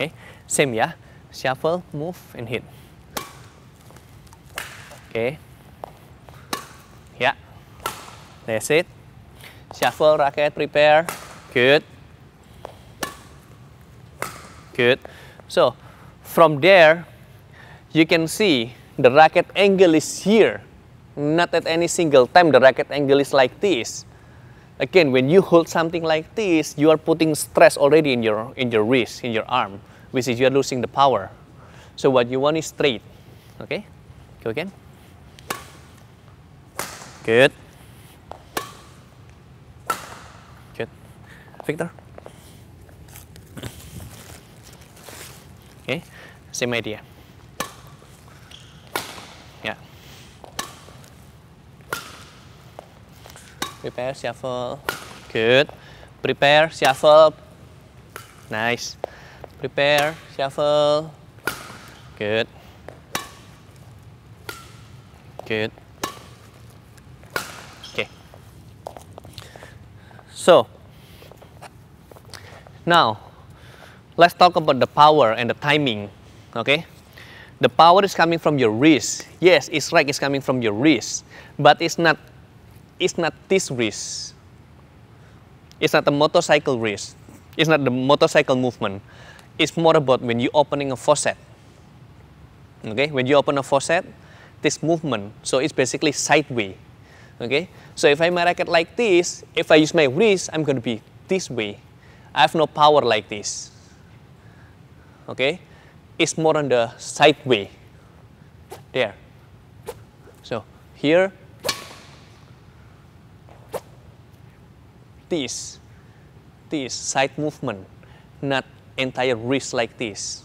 Okay, same ya. Shuffle, move, and hit. Okay. Yeah. That's it. Shuffle, racket, prepare. Good. Good. So, from there, you can see the racket angle is here. Not at any single time the racket angle is like this. again, when you hold something like this, you are putting stress already in your, in your wrist, in your arm, which is you are losing the power. So what you want is straight, okay? Go again. Good. Good. Victor. Okay, same idea. Yeah. Prepare, shuffle. Good. Prepare, shuffle. Nice. Prepare, shuffle. Good. Good. Okay. So, now, let's talk about the power and the timing, okay? The power is coming from your wrist. Yes, it's right, it's coming from your wrist. But it's not it's not this wrist. It's not the motorcycle wrist. It's not the motorcycle movement. It's more about when you opening a faucet. Okay, when you open a faucet, this movement, so it's basically sideways. Okay, so if I my racket like this, if I use my wrist, I'm going to be this way. I have no power like this. Okay, it's more on the side way. There. So here this, this side movement, not entire wrist like this.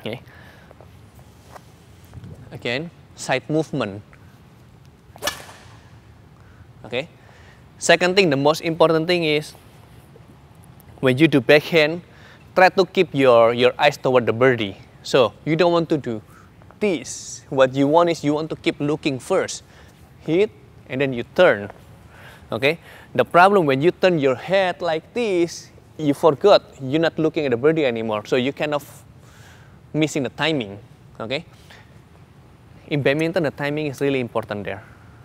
Okay. Again, side movement. Okay. Second thing, the most important thing is when you do backhand, try to keep your, your eyes toward the birdie. So you don't want to do this. What you want is you want to keep looking first. Hit and then you turn. Okay. The problem when you turn your head like this, you forgot you're not looking at the birdie anymore, so you kind of missing the timing. Okay. In badminton, the timing is really important there.